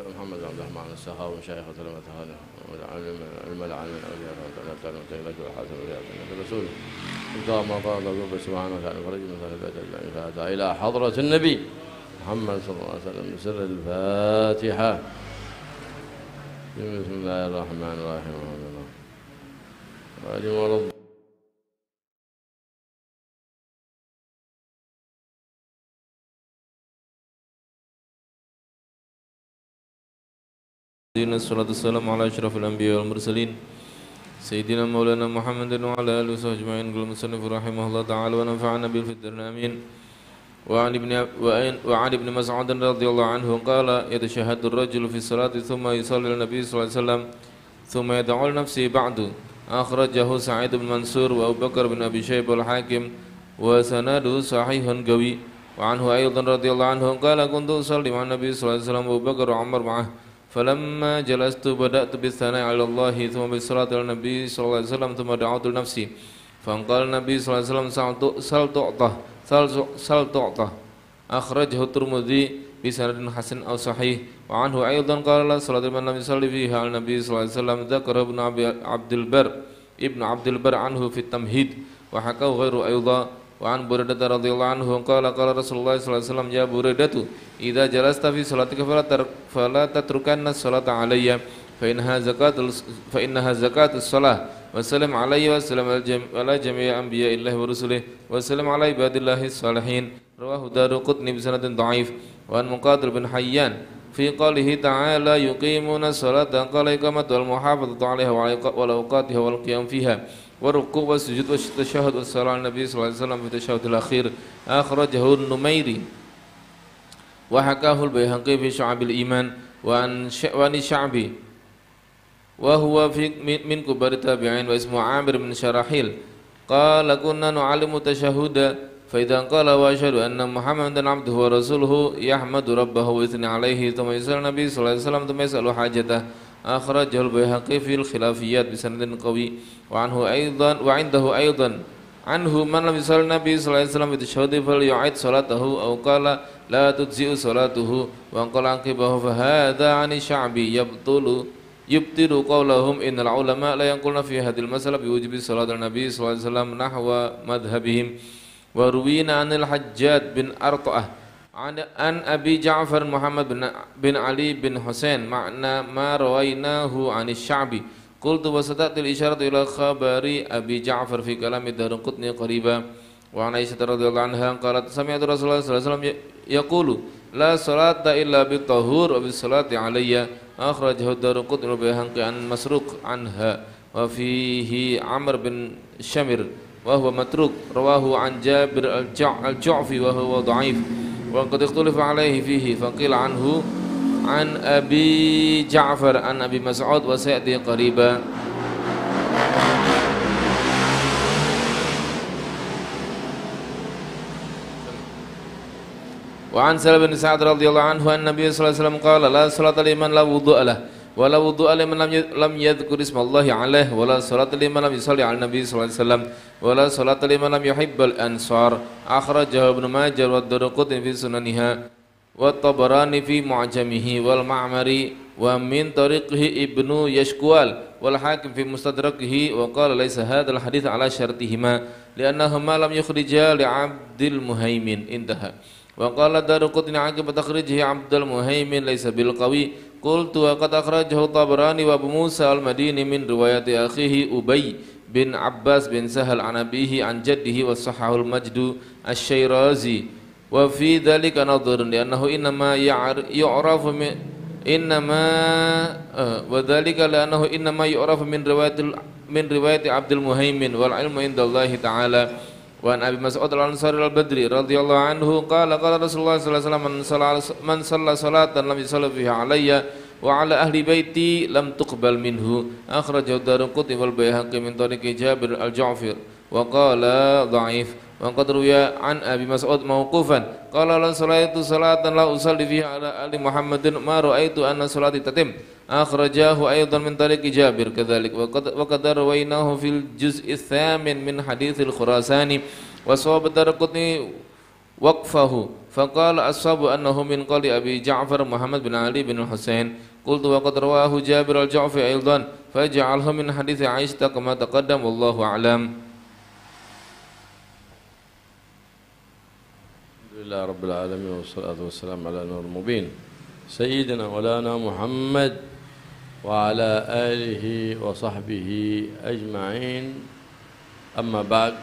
عبد محمد بن عبد الرحمن السخاوي مشايخ وسلمة هذا والعلم العلم العالم الأولياء الله تعالى وسلمة والحاسب والرياض سنة رسوله وقام ما قال الله سبحانه وتعالى فرج من البيت فأتى إلى حضرة النبي محمد صلى الله عليه وسلم بسر الفاتحة بسم الله الرحمن الرحيم الحمد لله سيدنا الصلاة والسلام على أشرف الأنبياء والمرسلين سيدنا مولانا محمد وعلى آله وصحبه أجمعين قال المصنف رحمه الله تعالى ونفعنا به في الدرن آمين وعن ابن وعن ابن مسعود رضي الله عنه قال يتشهد الرجل في الصلاة ثم يصلي النبي صلى الله عليه وسلم ثم يدعو لنفسه بعد أخرجه سعيد بن منصور وأبو بكر بن أبي شيب الحاكم وسنده صحيح قوي وعنه أيضا رضي الله عنه قال كنت أصلي مع النبي صلى الله عليه وسلم وأبو بكر وعمر معه فلما جلست بدأت بالثناء على الله ثم بالصلاة على النبي صلى الله عليه وسلم ثم دعوت لنفسي فقال النبي صلى الله عليه وسلم سل تعطه سل تعطه أخرجه الترمذي بسند حسن أو صحيح وعنه أيضا قال الله صلاة من لم يصلي فيها على النبي صلى الله عليه وسلم ذكر ابن عبد البر ابن عبد البر عنه في التمهيد وحكاه غيره أيضا Wa an Buraidah radhiyallahu anhu qala qala Rasulullah sallallahu alaihi wasallam ya Buraidah idza jalasta fi salatika fala tar fala tatrukanna salata alayya fa innaha zakatul fa innaha zakatus salah wa sallam alayhi wa sallam ala jami'i illahi wa rusulihi wa sallam ala ibadillahis salihin rawahu Daruqutni bi sanadin dha'if wa an Muqatil bin Hayyan في قوله تعالى يقيمون الصلاة قال إقامة المحافظة عليها وأوقاتها والقيام فيها والركوع والسجود والتشهد والصلاة على النبي صلى الله عليه وسلم في التشهد الأخير أخرجه النميري وحكاه البيهقي في شعب الإيمان وأن شعبي الشعبي وهو في من كبار التابعين واسمه عامر بن شراحيل قال كنا نعلم تشهد فإذا قال وأشهد أن محمدا عبده ورسوله يحمد ربه ويثني عليه ثم يسأل النبي صلى الله عليه وسلم ثم يسأل حاجته أخرجه البيهقي في الخلافيات بسند قوي وعنه أيضا وعنده أيضا عنه من لم يسأل النبي صلى الله عليه وسلم بالتشهد فليعد صلاته أو قال لا تجزئ صلاته وانقل عقبه فهذا عن الشعب يبطل يبطل قولهم إن العلماء لا ينقلون في هذه المسألة بوجب صلاة النبي صلى الله عليه وسلم نحو مذهبهم وروينا عن الحجاج بن أرطأة عن أن أبي جعفر محمد بن, بن علي بن حسين معنى ما رويناه عن الشعبي قلت وستأتي الإشارة إلى خبر أبي جعفر في كلام دار قطني قريبا وعن عائشة رضي الله عنها قالت سمعت رسول الله صلى الله عليه وسلم يقول لا صلاة إلا بالطهور وبالصلاة علي أخرجه دار قطني بهنك عن مسروق عنها وفيه عمر بن شمر وهو متروك رواه عن جابر الجعفي وهو ضعيف وقد اختلف عليه فيه فقيل عنه عن أبي جعفر عن أبي مسعود وسيأتي قريبا وعن سلم بن سعد رضي الله عنه أن النبي صلى الله عليه وسلم قال لا صلاة لمن لا وضوء له ولا وضوء لمن لم يذكر اسم الله عليه ولا صلاة لمن لم يصلي على النبي صلى الله عليه وسلم ولا صلاة لمن لم يحب الأنصار أخرجه ابن ماجه والدرقط في سننها والطبراني في معجمه والمعمري ومن طريقه ابن يشكوال والحاكم في مستدركه وقال ليس هذا الحديث على شرطهما لأنهما لم يخرجا لعبد المهيمن انتهى وقال دار قطن عقب تخرجه عبد المهيمن ليس بالقوي Qultu wa kata akhrajahu Tabrani wa Abu Musa al-Madini min riwayati akhihi Ubay bin Abbas bin Sahal an abihi an jaddihi wa sahahul majdu asy-Syairazi wa fi dhalika nadhrun li annahu innama yu'rafu min innama eh, wa dhalika li annahu innama yu'rafu min riwayatil min riwayati Abdul Muhaimin wal ilmu indallahi ta'ala Wan Abi Mas'ud Al-Ansari Al-Badri radhiyallahu anhu qala qala Rasulullah sallallahu alaihi wasallam man shalla salatan lam yusalli fiha alayya wa ala ahli baiti lam tuqbal minhu akhrajahu Daruqutni wal Baihaqi min tariqi Jabir al jafar wa qala dha'if wa qad ruya an Abi Mas'ud mauqufan qala la salatu salatan la usalli fiha ala ali Muhammadin ma raaitu anna salati tatim أخرجاه أيضا من طريق جابر كذلك وقد, وقد رويناه في الجزء الثامن من حديث الخراساني وصواب الدرقطني وقفه فقال أصاب أنه من قول أبي جعفر محمد بن علي بن الحسين قلت وقد رواه جابر الجعفي أيضا فاجعله من حديث عائشة كما تقدم والله أعلم الحمد لله رب العالمين والصلاة والسلام على نور المبين سيدنا ولانا محمد وعلى آله وصحبه أجمعين أما بعد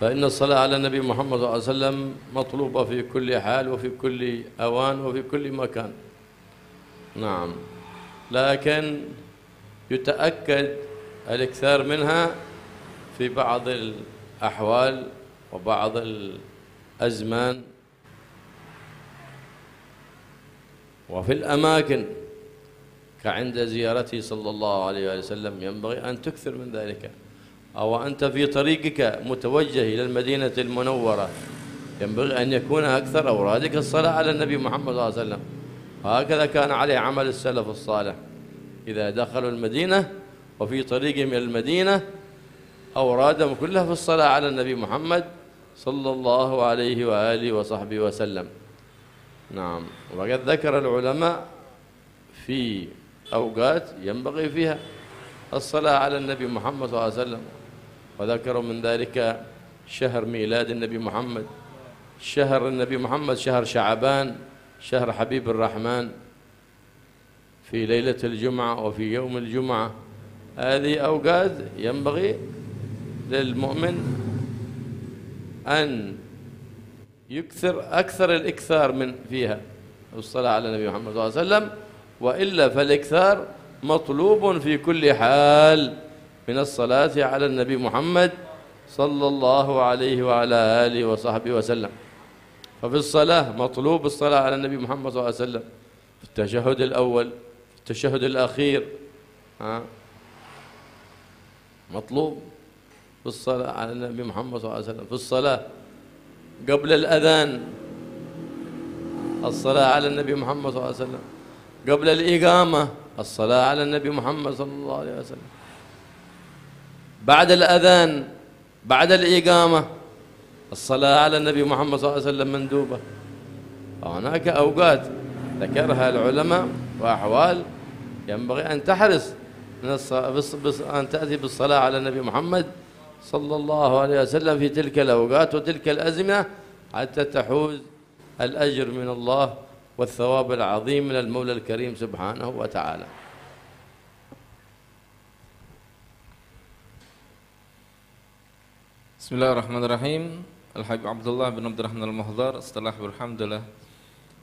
فإن الصلاة على النبي محمد صلى الله عليه وسلم مطلوبة في كل حال وفي كل أوان وفي كل مكان نعم لكن يتأكد الإكثار منها في بعض الأحوال وبعض الأزمان وفي الأماكن كعند زيارته صلى الله عليه وسلم ينبغي أن تكثر من ذلك أو أنت في طريقك متوجه إلى المدينة المنورة ينبغي أن يكون أكثر أورادك الصلاة على النبي محمد صلى الله عليه وسلم هكذا كان عليه عمل السلف الصالح إذا دخلوا المدينة وفي طريقهم إلى المدينة أورادهم كلها في الصلاة على النبي محمد صلى الله عليه وآله وصحبه وسلم نعم وقد ذكر العلماء في أوقات ينبغي فيها الصلاة على النبي محمد صلى الله عليه وسلم وذكروا من ذلك شهر ميلاد النبي محمد شهر النبي محمد شهر شعبان شهر حبيب الرحمن في ليلة الجمعة وفي يوم الجمعة هذه أوقات ينبغي للمؤمن أن يكثر أكثر الإكثار من فيها الصلاة على النبي محمد صلى الله عليه وسلم وإلا فالإكثار مطلوب في كل حال من الصلاة على النبي محمد صلى الله عليه وعلى آله وصحبه وسلم ففي الصلاة مطلوب الصلاة على النبي محمد صلى الله عليه وسلم في التشهد الأول في التشهد الأخير ها مطلوب الصلاة على النبي محمد صلى الله عليه وسلم في الصلاة قبل الأذان الصلاة على النبي محمد صلى الله عليه وسلم قبل الإقامة الصلاة على النبي محمد صلى الله عليه وسلم بعد الأذان بعد الإقامة الصلاة على النبي محمد صلى الله عليه وسلم مندوبة هناك أوقات ذكرها العلماء وأحوال ينبغي أن تحرص أن تأتي بالصلاة على النبي محمد صلى الله عليه وسلم في تلك الأوقات وتلك الأزمة حتى تحوز الأجر من الله والثواب العظيم من المولى الكريم سبحانه وتعالى بسم الله الرحمن الرحيم الحبيب عبد الله بن عبد الرحمن المهضر استلاح برحمد الله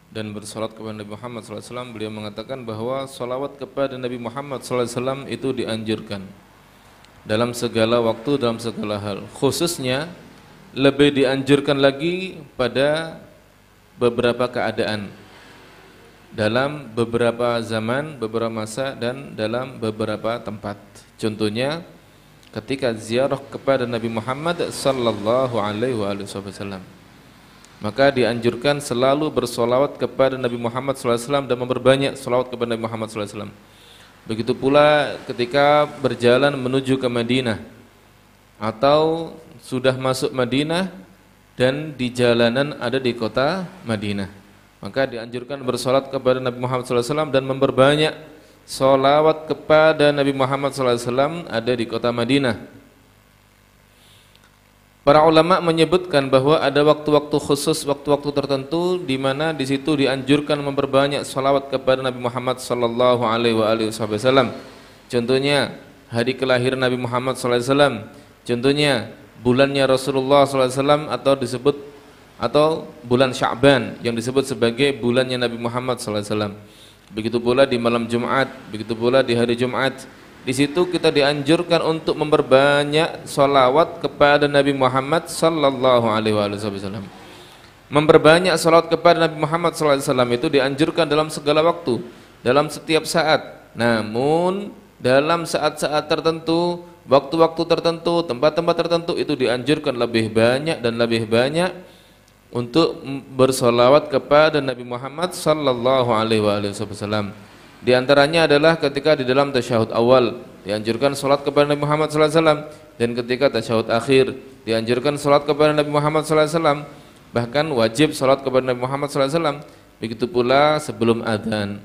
dan bersolat kepada Nabi Muhammad SAW beliau mengatakan bahwa solawat kepada Nabi Muhammad SAW itu dianjurkan dalam segala waktu, dalam segala hal. Khususnya lebih dianjurkan lagi pada beberapa keadaan dalam beberapa zaman, beberapa masa dan dalam beberapa tempat. Contohnya ketika ziarah kepada Nabi Muhammad sallallahu alaihi wasallam. Maka dianjurkan selalu bersolawat kepada Nabi Muhammad Alaihi SAW dan memperbanyak solawat kepada Nabi Muhammad SAW. Begitu pula ketika berjalan menuju ke Madinah atau sudah masuk Madinah dan di jalanan ada di kota Madinah. Maka dianjurkan bersolat kepada Nabi Muhammad SAW dan memperbanyak solawat kepada Nabi Muhammad SAW ada di kota Madinah. Para ulama menyebutkan bahwa ada waktu-waktu khusus, waktu-waktu tertentu di mana di situ dianjurkan memperbanyak salawat kepada Nabi Muhammad Sallallahu Alaihi Wasallam. Contohnya hari kelahiran Nabi Muhammad SAW, contohnya bulannya Rasulullah SAW atau disebut atau bulan Sya'ban yang disebut sebagai bulannya Nabi Muhammad SAW. Begitu pula di malam Jumat, begitu pula di hari Jumat, di situ kita dianjurkan untuk memperbanyak solawat kepada Nabi Muhammad Sallallahu Alaihi Wasallam. Memperbanyak solawat kepada Nabi Muhammad Sallallahu Alaihi Wasallam itu dianjurkan dalam segala waktu, dalam setiap saat. Namun dalam saat-saat tertentu, waktu-waktu tertentu, tempat-tempat tertentu itu dianjurkan lebih banyak dan lebih banyak untuk bersolawat kepada Nabi Muhammad Sallallahu Alaihi Wasallam. Di antaranya adalah ketika di dalam tasyahud awal dianjurkan salat kepada Nabi Muhammad sallallahu alaihi wasallam dan ketika tasyahud akhir dianjurkan salat kepada Nabi Muhammad sallallahu alaihi wasallam bahkan wajib salat kepada Nabi Muhammad sallallahu alaihi wasallam begitu pula sebelum adzan.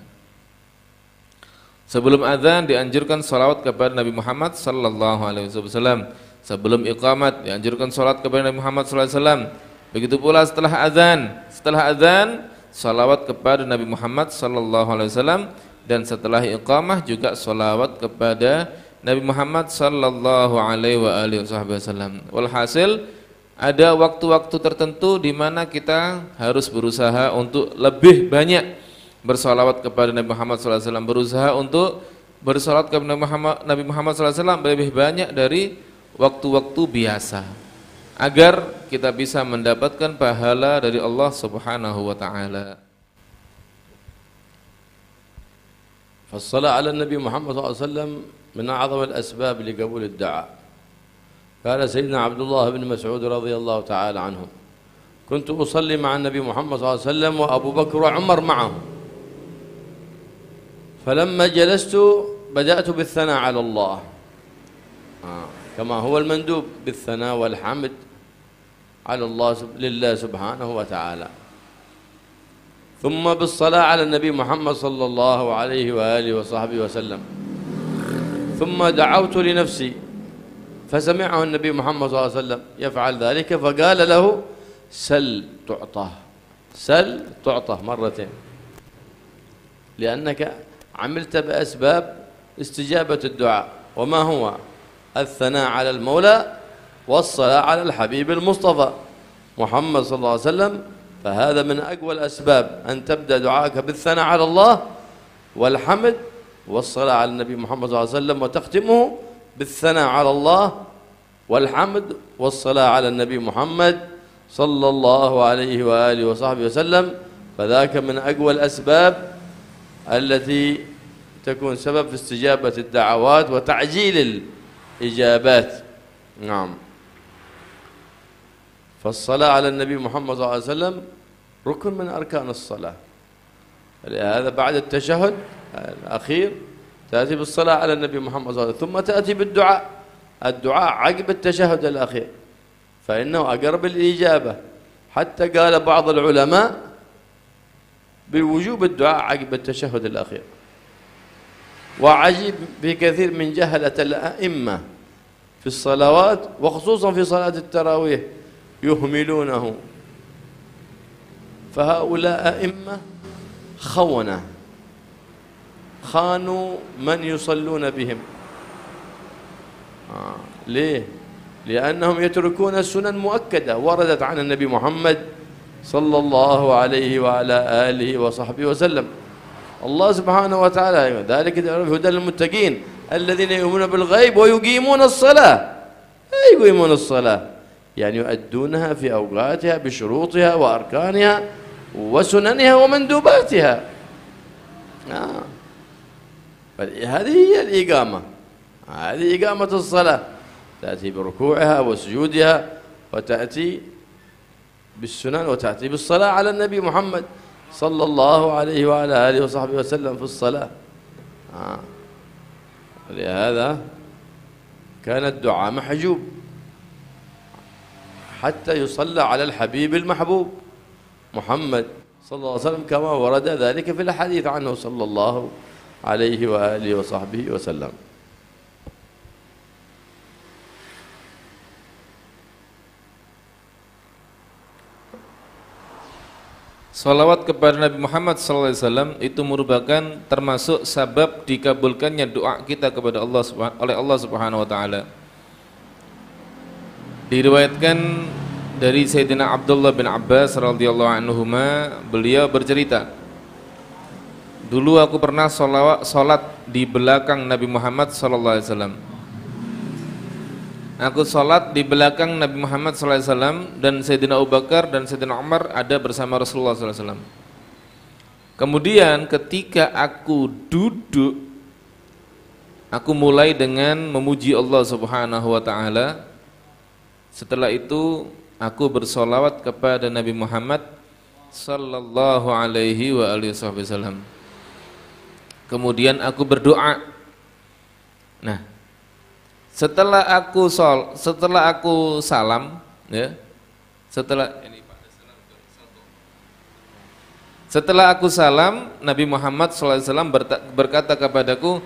Sebelum adzan dianjurkan salawat kepada Nabi Muhammad sallallahu alaihi wasallam. Sebelum iqamat dianjurkan salat kepada Nabi Muhammad sallallahu alaihi wasallam. Begitu pula setelah adzan, setelah adzan salawat kepada Nabi Muhammad sallallahu alaihi wasallam dan setelah iqamah juga solawat kepada Nabi Muhammad sallallahu alaihi wa alihi wasallam. Walhasil ada waktu-waktu tertentu di mana kita harus berusaha untuk lebih banyak bersolawat kepada Nabi Muhammad sallallahu alaihi wasallam, berusaha untuk bersolat kepada Nabi Muhammad, Nabi Muhammad sallallahu alaihi wasallam lebih banyak dari waktu-waktu biasa agar kita bisa mendapatkan pahala dari Allah Subhanahu wa taala. فالصلاة على النبي محمد صلى الله عليه وسلم من أعظم الأسباب لقبول الدعاء قال سيدنا عبد الله بن مسعود رضي الله تعالى عنه كنت أصلي مع النبي محمد صلى الله عليه وسلم وأبو بكر وعمر معه فلما جلست بدأت بالثناء على الله آه، كما هو المندوب بالثناء والحمد على الله لله سبحانه وتعالى ثم بالصلاة على النبي محمد صلى الله عليه وآله وصحبه وسلم ثم دعوت لنفسي فسمعه النبي محمد صلى الله عليه وسلم يفعل ذلك فقال له سل تعطى سل تعطى مرتين لأنك عملت بأسباب استجابة الدعاء وما هو الثناء على المولى والصلاة على الحبيب المصطفى محمد صلى الله عليه وسلم فهذا من أقوى الأسباب أن تبدأ دعائك بالثناء على الله والحمد والصلاة على النبي محمد صلى الله عليه وسلم وتختمه بالثناء على الله والحمد والصلاة على النبي محمد صلى الله عليه وآله وصحبه وسلم فذاك من أقوى الأسباب التي تكون سبب في استجابة الدعوات وتعجيل الإجابات نعم فالصلاة على النبي محمد صلى الله عليه وسلم ركن من أركان الصلاة هذا بعد التشهد الأخير تأتي بالصلاة على النبي محمد صلى الله عليه وسلم ثم تأتي بالدعاء الدعاء عقب التشهد الأخير فإنه أقرب الإجابة حتى قال بعض العلماء بوجوب الدعاء عقب التشهد الأخير وعجيب في كثير من جهلة الأئمة في الصلوات وخصوصا في صلاة التراويح يهملونه فهؤلاء أئمة خونة خانوا من يصلون بهم آه، ليه؟ لأنهم يتركون السنن مؤكدة وردت عن النبي محمد صلى الله عليه وعلى آله وصحبه وسلم الله سبحانه وتعالى ذلك هدى للمتقين الذين يؤمنون بالغيب ويقيمون الصلاة لا يقيمون الصلاة يعني يؤدونها في أوقاتها بشروطها وأركانها وسننها ومندوباتها آه. هذه هي الإقامة هذه إقامة الصلاة تأتي بركوعها وسجودها وتأتي بالسنن وتأتي بالصلاة على النبي محمد صلى الله عليه وعلى آله وصحبه وسلم في الصلاة آه. لهذا كان الدعاء محجوب حتى يصلى على الحبيب المحبوب محمد صلى الله عليه وسلم كما ورد ذلك في الحديث عنه صلى الله عليه وآله وصحبه وسلم Salawat kepada Nabi Muhammad SAW itu merupakan termasuk sabab dikabulkannya doa kita kepada Allah oleh Allah Subhanahu Wa Taala. Diriwayatkan dari Sayyidina Abdullah bin Abbas radhiyallahu anhu beliau bercerita Dulu aku pernah sholawat, sholat di belakang Nabi Muhammad sallallahu alaihi wasallam. Aku sholat di belakang Nabi Muhammad sallallahu alaihi wasallam dan Sayyidina Abu Bakar dan Sayyidina Umar ada bersama Rasulullah sallallahu alaihi wasallam. Kemudian ketika aku duduk aku mulai dengan memuji Allah Subhanahu wa taala setelah itu aku bersolawat kepada Nabi Muhammad sallallahu alaihi wa alihi wasallam. Kemudian aku berdoa. Nah, setelah aku sol, setelah aku salam, ya, setelah setelah aku salam, Nabi Muhammad SAW berkata kepadaku,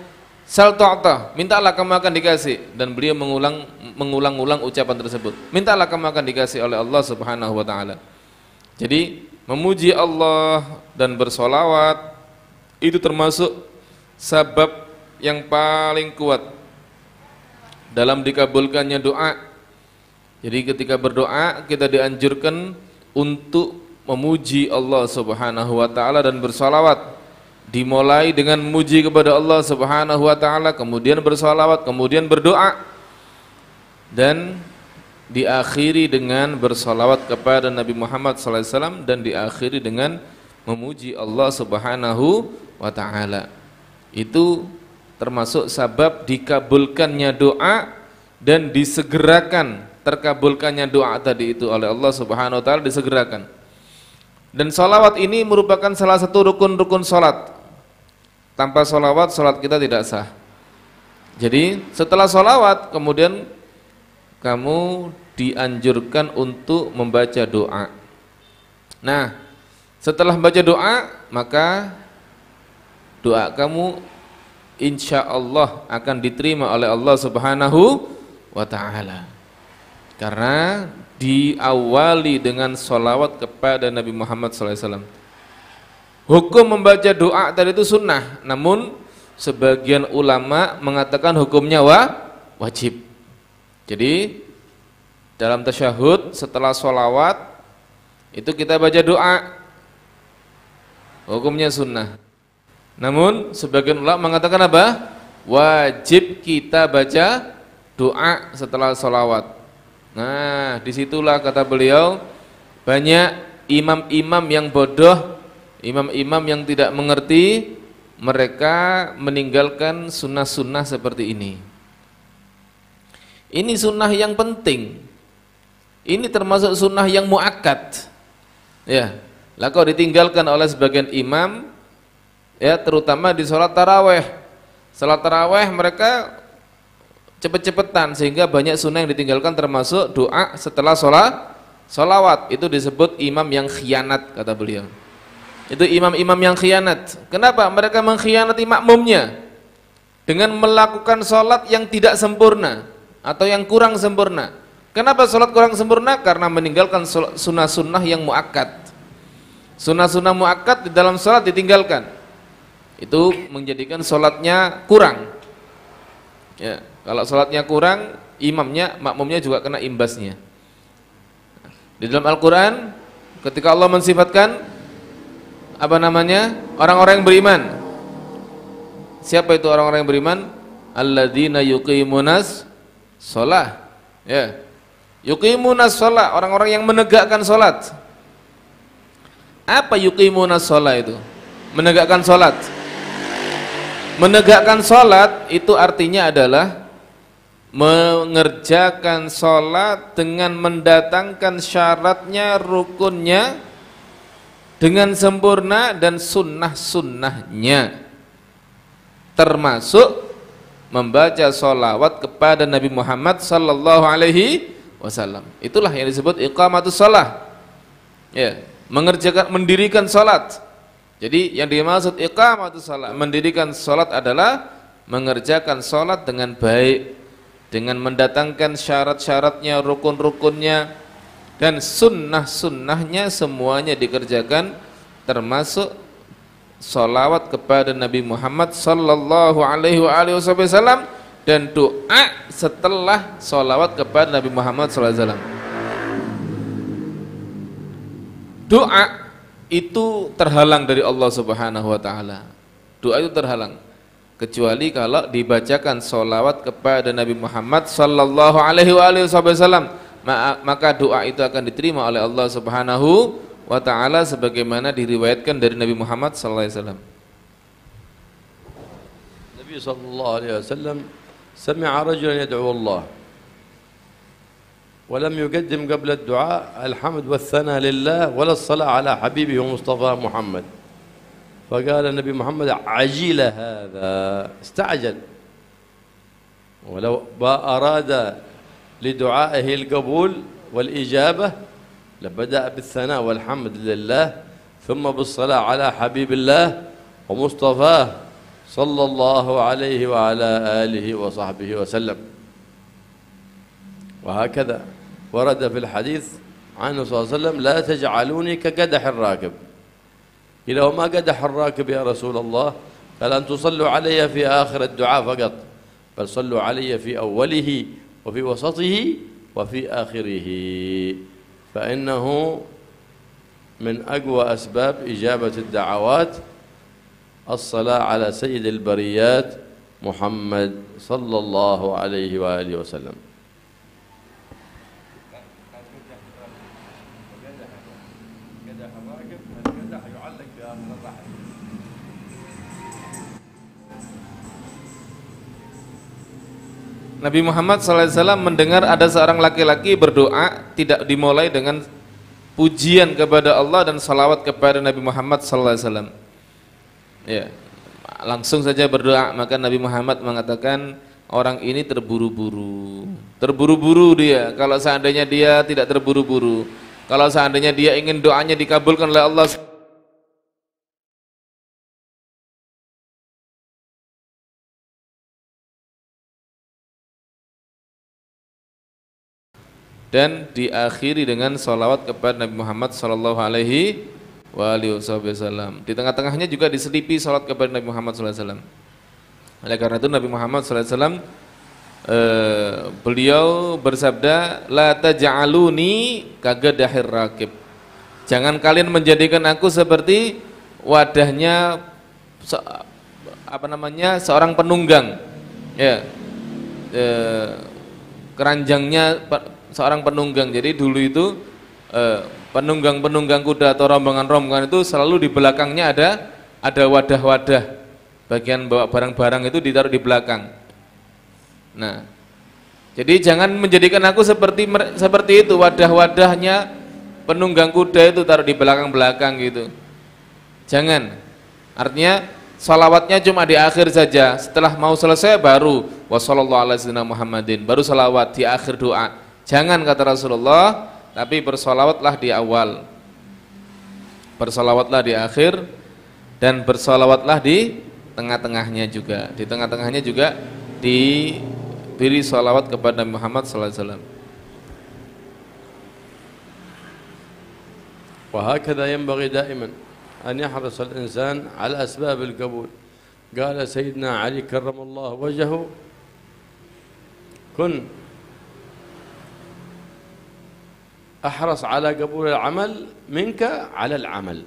Sal tu'ta, mintalah kamu akan dikasih dan beliau mengulang mengulang-ulang ucapan tersebut. Mintalah kamu akan dikasih oleh Allah Subhanahu wa taala. Jadi memuji Allah dan bersolawat itu termasuk sebab yang paling kuat dalam dikabulkannya doa. Jadi ketika berdoa kita dianjurkan untuk memuji Allah Subhanahu wa taala dan bersolawat dimulai dengan muji kepada Allah Subhanahu wa taala, kemudian bersolawat, kemudian berdoa dan diakhiri dengan bersolawat kepada Nabi Muhammad sallallahu alaihi wasallam dan diakhiri dengan memuji Allah Subhanahu wa taala. Itu termasuk sabab dikabulkannya doa dan disegerakan terkabulkannya doa tadi itu oleh Allah Subhanahu wa taala disegerakan. Dan salawat ini merupakan salah satu rukun-rukun salat tanpa solawat, sholat kita tidak sah. Jadi setelah solawat, kemudian kamu dianjurkan untuk membaca doa. Nah, setelah baca doa, maka doa kamu insya Allah akan diterima oleh Allah Subhanahu wa Ta'ala. Karena diawali dengan solawat kepada Nabi Muhammad SAW. Hukum membaca doa tadi itu sunnah, namun sebagian ulama mengatakan hukumnya wa, wajib. Jadi dalam tasyahud setelah sholawat itu kita baca doa hukumnya sunnah. Namun sebagian ulama mengatakan apa? Wajib kita baca doa setelah sholawat. Nah disitulah kata beliau banyak imam-imam yang bodoh Imam-imam yang tidak mengerti mereka meninggalkan sunnah-sunnah seperti ini. Ini sunnah yang penting. Ini termasuk sunnah yang muakat. Ya, lah kau ditinggalkan oleh sebagian imam, ya terutama di sholat taraweh. Sholat taraweh mereka cepet-cepetan sehingga banyak sunnah yang ditinggalkan termasuk doa setelah sholat, sholawat itu disebut imam yang khianat kata beliau. Itu imam-imam yang khianat. Kenapa? Mereka mengkhianati makmumnya dengan melakukan sholat yang tidak sempurna atau yang kurang sempurna. Kenapa sholat kurang sempurna? Karena meninggalkan sunnah-sunnah yang muakat. Sunnah-sunnah muakat di dalam sholat ditinggalkan. Itu menjadikan sholatnya kurang. Ya, kalau sholatnya kurang, imamnya, makmumnya juga kena imbasnya. Di dalam Al-Quran, ketika Allah mensifatkan apa namanya? Orang-orang yang beriman. Siapa itu orang-orang yang beriman? yuki munas sholat Ya. munas sholat orang-orang yang menegakkan sholat Apa yuki munas sholat itu? Menegakkan sholat Menegakkan sholat itu artinya adalah mengerjakan sholat dengan mendatangkan syaratnya, rukunnya, dengan sempurna dan sunnah-sunnahnya termasuk membaca solawat kepada Nabi Muhammad Sallallahu Alaihi Wasallam itulah yang disebut iqamatus sholah ya mengerjakan mendirikan salat jadi yang dimaksud iqamatus salat mendirikan salat adalah mengerjakan salat dengan baik dengan mendatangkan syarat-syaratnya rukun-rukunnya dan sunnah-sunnahnya semuanya dikerjakan termasuk solawat kepada Nabi Muhammad Sallallahu Alaihi Wasallam dan doa setelah solawat kepada Nabi Muhammad Sallallahu Alaihi Wasallam. Doa itu terhalang dari Allah Subhanahu Wa Taala. Doa itu terhalang kecuali kalau dibacakan solawat kepada Nabi Muhammad Sallallahu Alaihi Wasallam maka doa itu akan diterima oleh Allah Subhanahu wa taala sebagaimana diriwayatkan dari Nabi Muhammad sallallahu alaihi wasallam. Nabi sallallahu alaihi wasallam سمع رجلا يدعو الله ولم يقدم قبل الدعاء الحمد والثناء لله ولا الصلاة على حبيبه مصطفى محمد فقال النبي محمد عجيل هذا استعجل ولو أراد لدعائه القبول والإجابة لبدأ بالثناء والحمد لله ثم بالصلاة على حبيب الله ومصطفاه صلى الله عليه وعلى آله وصحبه وسلم وهكذا ورد في الحديث عنه صلى الله عليه وسلم لا تجعلوني كقدح الراكب قيل وما قدح الراكب يا رسول الله قال أن تصلوا علي في آخر الدعاء فقط بل صلوا علي في أوله وفي وسطه وفي آخره فإنه من أقوى أسباب إجابة الدعوات الصلاة على سيد البريات محمد صلى الله عليه وآله وسلم Nabi Muhammad SAW mendengar ada seorang laki-laki berdoa tidak dimulai dengan pujian kepada Allah dan salawat kepada Nabi Muhammad SAW. Ya, langsung saja berdoa maka Nabi Muhammad mengatakan orang ini terburu-buru, terburu-buru dia. Kalau seandainya dia tidak terburu-buru, kalau seandainya dia ingin doanya dikabulkan oleh Allah dan diakhiri dengan sholawat kepada Nabi Muhammad Sallallahu Alaihi Wasallam. Di tengah-tengahnya juga diselipi sholat kepada Nabi Muhammad SAW. Oleh karena itu Nabi Muhammad SAW wasallam eh, beliau bersabda, La taja'aluni kagadahir rakib. Jangan kalian menjadikan aku seperti wadahnya apa namanya seorang penunggang ya eh, keranjangnya seorang penunggang. Jadi dulu itu eh, penunggang-penunggang kuda atau rombongan-rombongan itu selalu di belakangnya ada ada wadah-wadah bagian bawa barang-barang itu ditaruh di belakang. Nah, jadi jangan menjadikan aku seperti seperti itu wadah-wadahnya penunggang kuda itu taruh di belakang-belakang gitu. Jangan. Artinya salawatnya cuma di akhir saja. Setelah mau selesai baru wassalamualaikum alaihi Muhammadin baru salawat di akhir doa. Jangan kata Rasulullah, tapi bersolawatlah di awal. Bersolawatlah di akhir dan bersolawatlah di tengah-tengahnya juga. Di tengah-tengahnya juga diberi solawat kepada Muhammad sallallahu alaihi wasallam. وهكذا ينبغي دائما أن يحرص الإنسان على أسباب القبول قال سيدنا علي كرم الله وجهه كن احرص على قبول العمل منك على العمل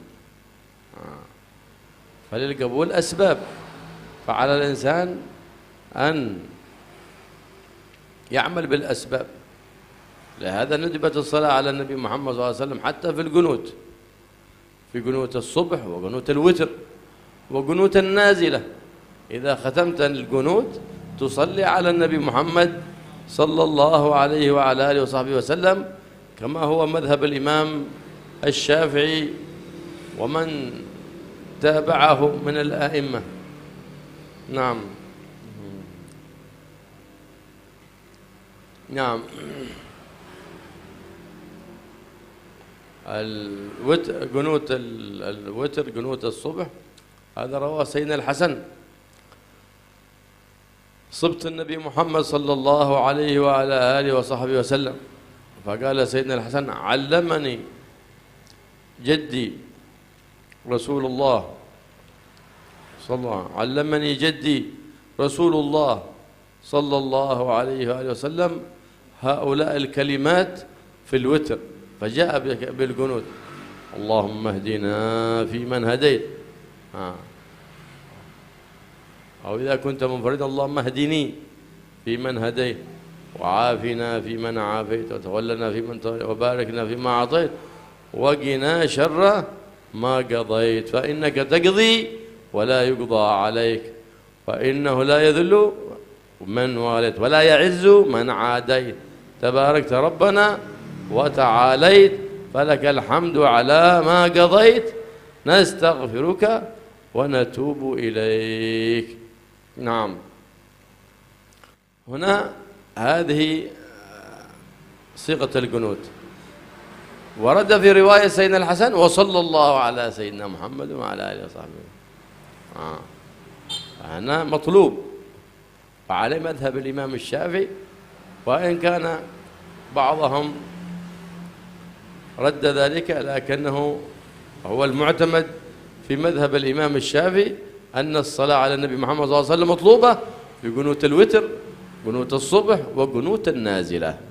فللقبول اسباب فعلى الانسان ان يعمل بالاسباب لهذا ندبت الصلاه على النبي محمد صلى الله عليه وسلم حتى في القنوت في قنوت الصبح وقنوت الوتر وقنوت النازله اذا ختمت القنوت تصلي على النبي محمد صلى الله عليه وعلى اله وصحبه وسلم كما هو مذهب الإمام الشافعي ومن تابعه من الأئمة نعم نعم الوتر قنوت الوتر قنوت الصبح هذا رواه سيدنا الحسن صبت النبي محمد صلى الله عليه وعلى آله وصحبه وسلم فقال سيدنا الحسن علمني جدي رسول الله صلى الله علمني جدي رسول الله صلى الله عليه وآله وسلم هؤلاء الكلمات في الوتر فجاء بالقنوت اللهم اهدنا فيمن هديت ها آه. أو إذا كنت منفردا اللهم اهدني فيمن هديت وعافنا فيمن عافيت وتولنا فيمن توليت وباركنا فيما أعطيت وقنا شر ما قضيت فإنك تقضي ولا يقضى عليك فإنه لا يذل من واليت ولا يعز من عاديت تباركت ربنا وتعاليت فلك الحمد على ما قضيت نستغفرك ونتوب إليك نعم هنا هذه آه، صيغة القنوت ورد في رواية سيدنا الحسن وصلى الله على سيدنا محمد وعلى آله وصحبه آه. هنا مطلوب وعلى مذهب الإمام الشافعي وإن كان بعضهم رد ذلك لكنه هو المعتمد في مذهب الإمام الشافعي أن الصلاة على النبي محمد صلى الله عليه وسلم مطلوبة في قنوت الوتر قنوت الصبح وقنوت النازلة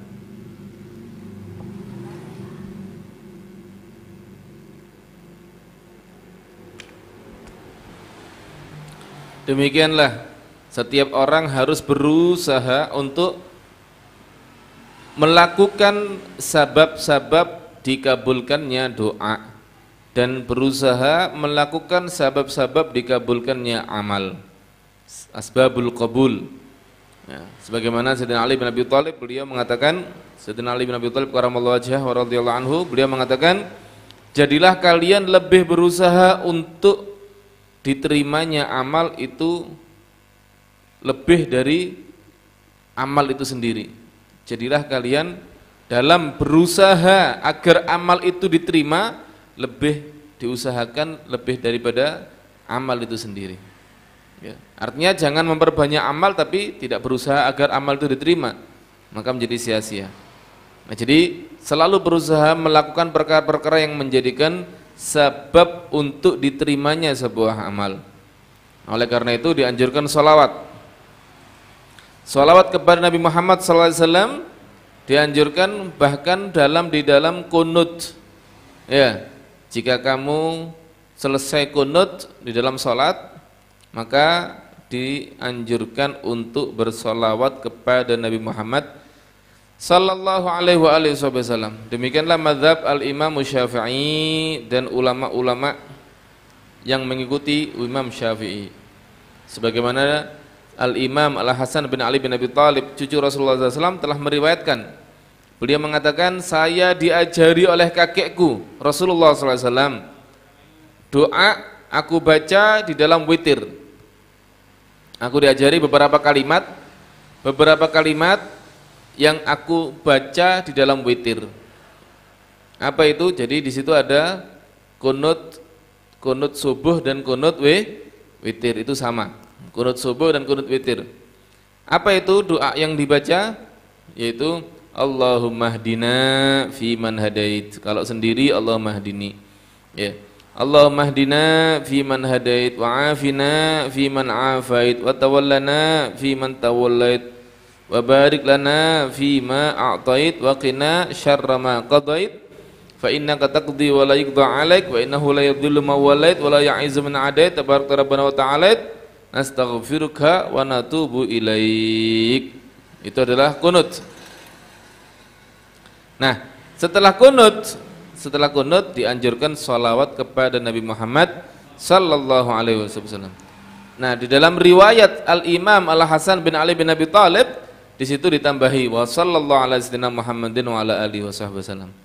Demikianlah setiap orang harus berusaha untuk melakukan sebab-sebab dikabulkannya doa dan berusaha melakukan sebab-sebab dikabulkannya amal asbabul qabul Ya. Sebagaimana Sayyidina Ali bin Abi Thalib beliau mengatakan Sayyidina Ali bin Abi Thalib karamallahu wajhah wa radhiyallahu anhu beliau mengatakan jadilah kalian lebih berusaha untuk diterimanya amal itu lebih dari amal itu sendiri. Jadilah kalian dalam berusaha agar amal itu diterima lebih diusahakan lebih daripada amal itu sendiri. Ya. Artinya jangan memperbanyak amal tapi tidak berusaha agar amal itu diterima, maka menjadi sia-sia. Nah, jadi selalu berusaha melakukan perkara-perkara yang menjadikan sebab untuk diterimanya sebuah amal. Nah, oleh karena itu dianjurkan sholawat. Sholawat kepada Nabi Muhammad SAW dianjurkan bahkan dalam di dalam kunut. Ya, jika kamu selesai kunut di dalam sholat, maka dianjurkan untuk bersolawat kepada Nabi Muhammad Sallallahu alaihi wasallam Demikianlah madhab al-imam syafi'i dan ulama-ulama yang mengikuti imam syafi'i Sebagaimana al-imam al-Hasan bin Ali bin Abi Talib cucu Rasulullah SAW telah meriwayatkan Beliau mengatakan saya diajari oleh kakekku Rasulullah SAW Doa aku baca di dalam witir Aku diajari beberapa kalimat, beberapa kalimat yang aku baca di dalam witir. Apa itu? Jadi di situ ada kunut kunut subuh dan kunut w witir itu sama. Kunut subuh dan kunut witir. Apa itu doa yang dibaca? Yaitu Allahumma hdina fi man hadait. Kalau sendiri Allahumma hdini. Ya. Yeah. Allahumma ahdina fi man hadait wa afina fi man afait wa tawallana fi man tawallait wa barik lana fi ma a'tait wa qina syarra ma qadait fa innaka taqdi wa la yuqda alaik wa innahu la yadhillu ma walait wa la ya'izu man adait tabaraka rabbana wa ta'ala nastaghfiruka wa natubu ilaik itu adalah kunut nah setelah kunut setelah kunut dianjurkan sholawat kepada Nabi Muhammad sallallahu alaihi wasallam. Nah, di dalam riwayat Al-Imam Al-Hasan bin Ali bin Abi Thalib di situ ditambahi wa sallallahu alaihi Muhammadin wa ala alihi wasallam.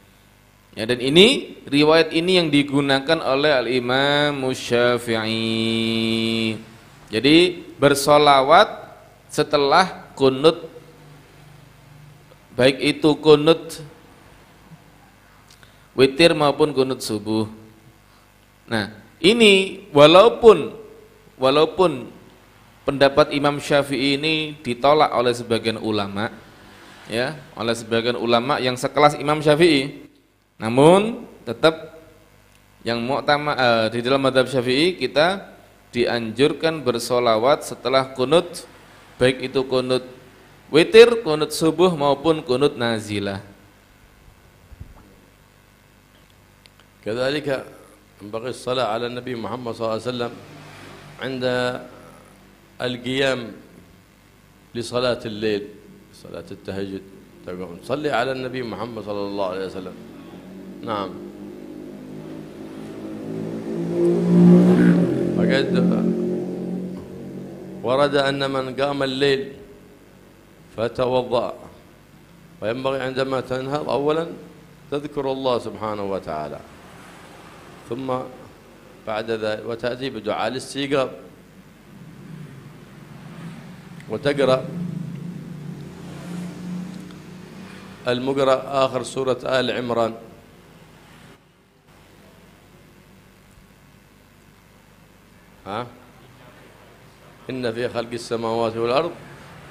Ya, dan ini riwayat ini yang digunakan oleh Al-Imam Syafi'i. Jadi bersolawat setelah kunut baik itu kunut witir maupun kunut subuh. Nah, ini walaupun walaupun pendapat Imam Syafi'i ini ditolak oleh sebagian ulama ya, oleh sebagian ulama yang sekelas Imam Syafi'i. Namun tetap yang mu'tama uh, di dalam madhab Syafi'i kita dianjurkan bersolawat setelah kunut baik itu kunut witir, kunut subuh maupun kunut nazilah. كذلك ينبغي الصلاة على النبي محمد صلى الله عليه وسلم عند القيام لصلاة الليل صلاة التهجد تقوم صلي على النبي محمد صلى الله عليه وسلم نعم وقد ورد أن من قام الليل فتوضأ وينبغي عندما تنهض أولا تذكر الله سبحانه وتعالى ثم بعد ذلك وتأتي بدعاء الاستيقاظ وتقرأ المقرأ آخر سورة آل عمران ها إن في خلق السماوات والأرض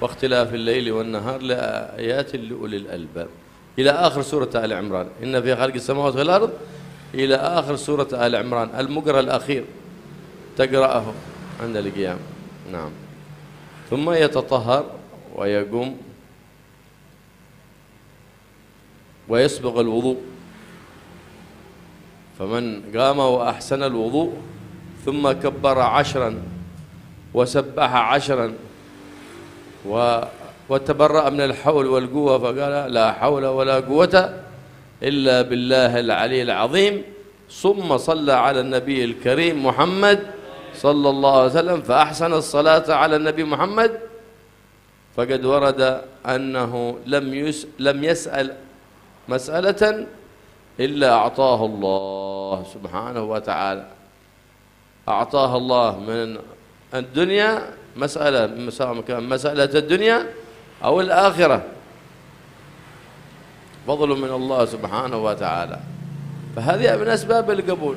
واختلاف الليل والنهار لآيات لأولي الألباب إلى آخر سورة آل عمران إن في خلق السماوات والأرض إلى آخر سورة آل عمران المقرأ الأخير تقرأه عند القيام نعم ثم يتطهر ويقوم ويسبغ الوضوء فمن قام وأحسن الوضوء ثم كبر عشرا وسبح عشرا و وتبرأ من الحول والقوة فقال لا حول ولا قوة إلا بالله العلي العظيم ثم صلى على النبي الكريم محمد صلى الله عليه وسلم فأحسن الصلاة على النبي محمد فقد ورد أنه لم لم يسأل مسألة إلا أعطاه الله سبحانه وتعالى أعطاه الله من الدنيا مسألة مسألة الدنيا أو الآخرة فضل من الله سبحانه وتعالى فهذه من أسباب القبول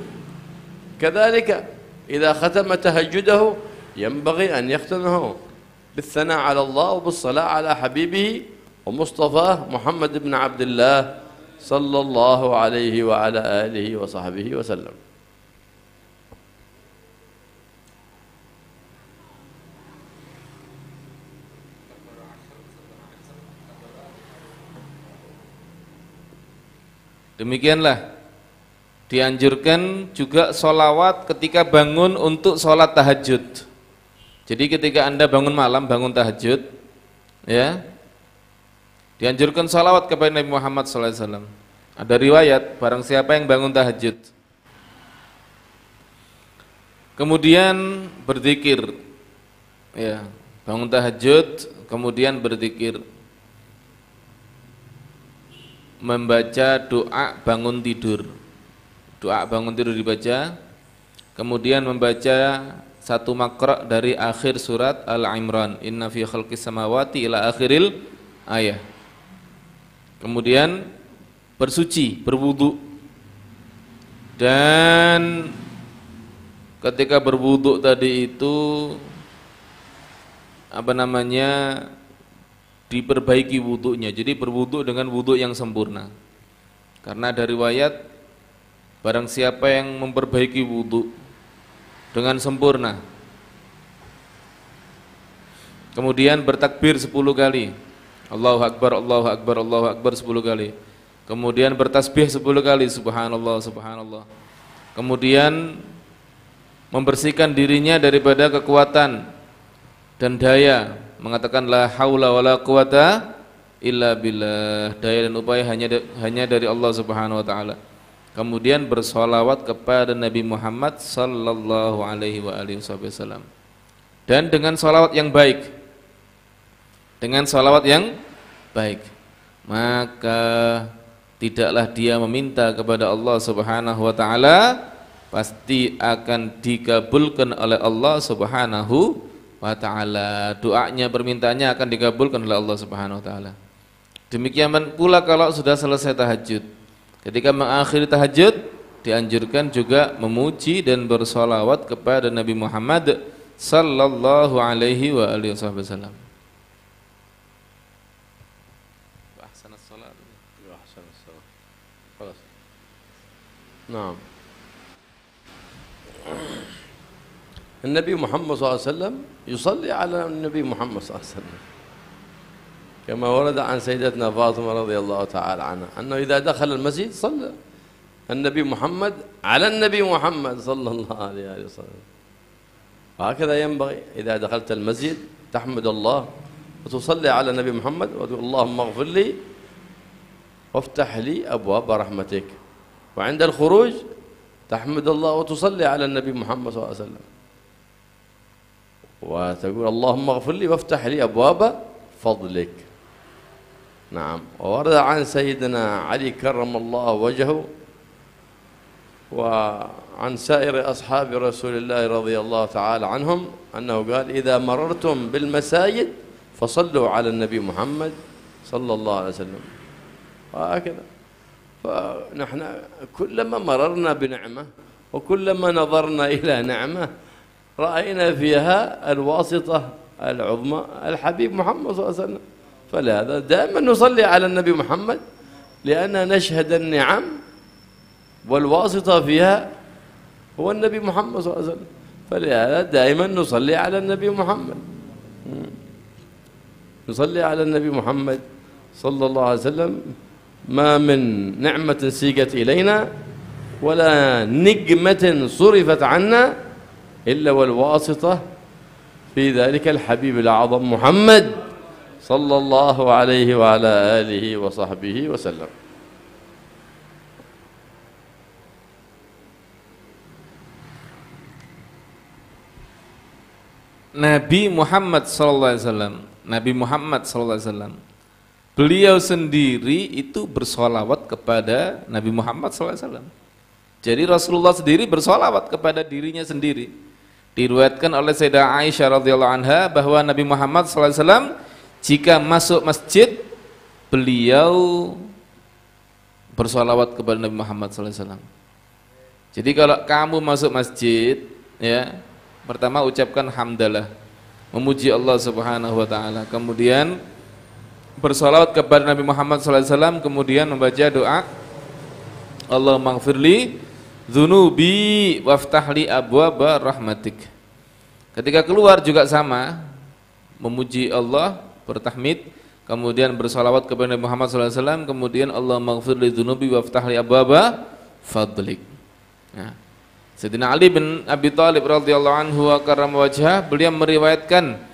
كذلك إذا ختم تهجده ينبغي أن يختمه بالثناء على الله وبالصلاة على حبيبه ومصطفاه محمد بن عبد الله صلى الله عليه وعلى آله وصحبه وسلم Demikianlah dianjurkan juga solawat ketika bangun untuk sholat tahajud. Jadi ketika anda bangun malam bangun tahajud, ya dianjurkan solawat kepada Nabi Muhammad SAW. Ada riwayat barang siapa yang bangun tahajud. Kemudian berzikir. Ya, bangun tahajud kemudian berzikir membaca doa bangun tidur. Doa bangun tidur dibaca, kemudian membaca satu makro dari akhir surat Al-Imran, inna fi khalqis samawati ila akhiril ayah. Kemudian bersuci, berwudu. Dan ketika berwudu tadi itu apa namanya? diperbaiki wuduknya jadi berwuduk dengan wuduk yang sempurna karena dari wayat barang siapa yang memperbaiki wuduk dengan sempurna kemudian bertakbir 10 kali Allahu Akbar, Allahu Akbar, Allahu Akbar 10 kali kemudian bertasbih 10 kali subhanallah, subhanallah kemudian membersihkan dirinya daripada kekuatan dan daya mengatakan la haula wala quwata illa billah. Daya dan upaya hanya hanya dari Allah Subhanahu wa taala. Kemudian bersolawat kepada Nabi Muhammad sallallahu alaihi wa alihi wasallam. Dan dengan solawat yang baik. Dengan solawat yang baik. Maka tidaklah dia meminta kepada Allah Subhanahu wa taala pasti akan dikabulkan oleh Allah Subhanahu wa taala. Doanya permintaannya akan dikabulkan oleh Allah Subhanahu wa taala. Demikian pula kalau sudah selesai tahajud. Ketika mengakhiri tahajud dianjurkan juga memuji dan bersolawat kepada Nabi Muhammad sallallahu alaihi wa alihi wasallam. نعم النبي محمد صلى الله يصلي على النبي محمد صلى الله عليه وسلم كما ورد عن سيدتنا فاطمة رضي الله تعالى عنها أنه إذا دخل المسجد صلى النبي محمد على النبي محمد صلى الله عليه وسلم وهكذا ينبغي إذا دخلت المسجد تحمد الله وتصلي على النبي محمد وتقول اللهم اغفر لي وافتح لي أبواب رحمتك وعند الخروج تحمد الله وتصلي على النبي محمد صلى الله عليه وسلم وتقول اللهم اغفر لي وافتح لي أبواب فضلك نعم وورد عن سيدنا علي كرم الله وجهه وعن سائر أصحاب رسول الله رضي الله تعالى عنهم أنه قال إذا مررتم بالمساجد فصلوا على النبي محمد صلى الله عليه وسلم وهكذا فنحن كلما مررنا بنعمة وكلما نظرنا إلى نعمة رأينا فيها الواسطة العظمى الحبيب محمد صلى الله عليه وسلم فلهذا دائما نصلي على النبي محمد لأن نشهد النعم والواسطة فيها هو النبي محمد صلى الله عليه وسلم فلهذا دائما نصلي على النبي محمد نصلي على النبي محمد صلى الله عليه وسلم ما من نعمة سيقت إلينا ولا نقمة صرفت عنا إلا والواسطة في ذلك الحبيب الأعظم محمد صلى الله عليه وعلى آله وصحبه وسلم Nabi Muhammad sallallahu alaihi wasallam, Nabi Muhammad sallallahu alaihi wasallam. Beliau sendiri itu bersolawat kepada Nabi Muhammad sallallahu alaihi wasallam. Jadi Rasulullah sendiri bersolawat kepada dirinya sendiri. Diriwayatkan oleh Sayyidah Aisyah radhiyallahu anha bahwa Nabi Muhammad SAW jika masuk masjid beliau bersolawat kepada Nabi Muhammad SAW. Jadi kalau kamu masuk masjid, ya pertama ucapkan hamdalah, memuji Allah Subhanahu Wa Taala. Kemudian bersolawat kepada Nabi Muhammad SAW, kemudian membaca doa Allah maghfirli Zunubi waftahli abwaba rahmatik. Ketika keluar juga sama, memuji Allah, bertahmid, kemudian bersalawat kepada Muhammad SAW, kemudian Allah maghfir li zunubi waftahli abwaba fadlik. Nah, Sayyidina Ali bin Abi Thalib radhiyallahu anhu wa karam wajah, beliau meriwayatkan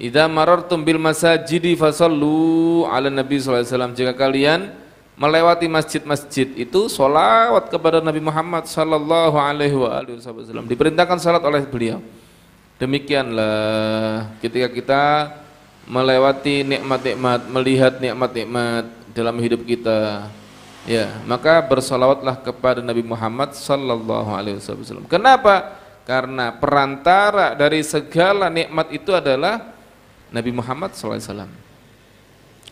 Idza marartum bil masajidi fasallu ala Nabi sallallahu alaihi wasallam. Jika kalian melewati masjid-masjid itu sholawat kepada Nabi Muhammad Sallallahu Alaihi Wasallam diperintahkan salat oleh beliau demikianlah ketika kita melewati nikmat-nikmat melihat nikmat-nikmat dalam hidup kita ya maka bersolawatlah kepada Nabi Muhammad Sallallahu Alaihi Wasallam kenapa karena perantara dari segala nikmat itu adalah Nabi Muhammad Sallam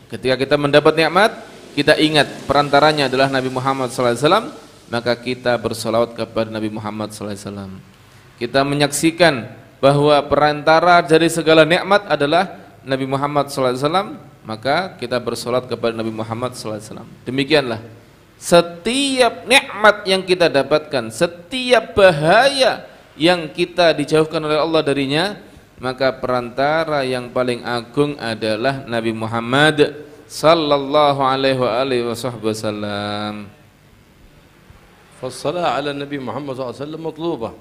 ketika kita mendapat nikmat kita ingat perantaranya adalah Nabi Muhammad SAW, maka kita bersolawat kepada Nabi Muhammad SAW. Kita menyaksikan bahwa perantara dari segala nikmat adalah Nabi Muhammad SAW, maka kita bersolat kepada Nabi Muhammad SAW. Demikianlah, setiap nikmat yang kita dapatkan, setiap bahaya yang kita dijauhkan oleh Allah darinya, maka perantara yang paling agung adalah Nabi Muhammad صلى الله عليه وآله وصحبه وسلم فالصلاة على النبي محمد صلى الله عليه وسلم مطلوبة